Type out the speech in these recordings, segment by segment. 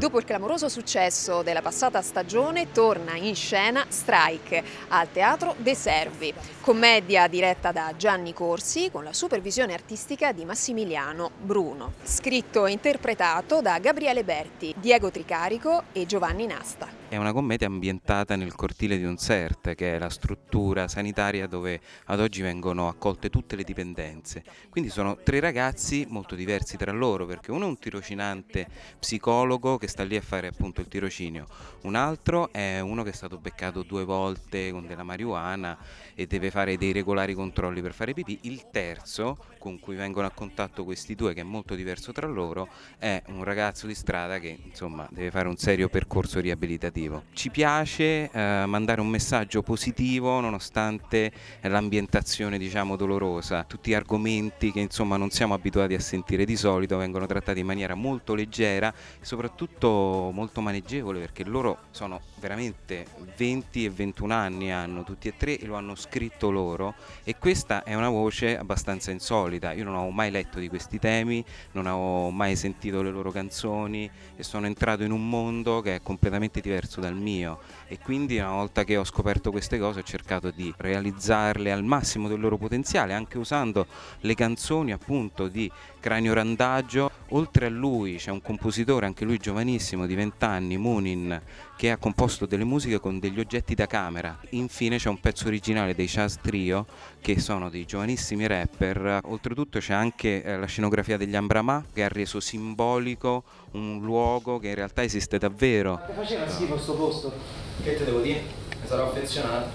Dopo il clamoroso successo della passata stagione torna in scena Strike al Teatro De Servi, commedia diretta da Gianni Corsi con la supervisione artistica di Massimiliano Bruno, scritto e interpretato da Gabriele Berti, Diego Tricarico e Giovanni Nasta. È una commedia ambientata nel cortile di un CERT, che è la struttura sanitaria dove ad oggi vengono accolte tutte le dipendenze. Quindi sono tre ragazzi molto diversi tra loro, perché uno è un tirocinante psicologo che sta lì a fare appunto il tirocinio, un altro è uno che è stato beccato due volte con della marijuana e deve fare dei regolari controlli per fare pipì, il terzo con cui vengono a contatto questi due che è molto diverso tra loro è un ragazzo di strada che insomma deve fare un serio percorso riabilitativo. Ci piace eh, mandare un messaggio positivo nonostante l'ambientazione diciamo dolorosa, tutti gli argomenti che insomma non siamo abituati a sentire di solito vengono trattati in maniera molto leggera e soprattutto molto, molto maneggevole perché loro sono veramente 20 e 21 anni hanno tutti e tre e lo hanno scritto loro e questa è una voce abbastanza insolita, io non avevo mai letto di questi temi, non avevo mai sentito le loro canzoni e sono entrato in un mondo che è completamente diverso dal mio e quindi una volta che ho scoperto queste cose ho cercato di realizzarle al massimo del loro potenziale anche usando le canzoni appunto di Cranio Randaggio Oltre a lui c'è un compositore, anche lui giovanissimo, di 20 anni, Munin, che ha composto delle musiche con degli oggetti da camera. Infine c'è un pezzo originale dei Chaz Trio, che sono dei giovanissimi rapper. Oltretutto c'è anche eh, la scenografia degli Ambramà, che ha reso simbolico un luogo che in realtà esiste davvero. Che faceva sì questo posto? Che te devo dire? Mi sarò affezionato.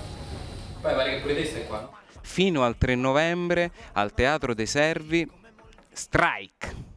Poi pare che pure te stai qua. Fino al 3 novembre al Teatro dei Servi, Strike.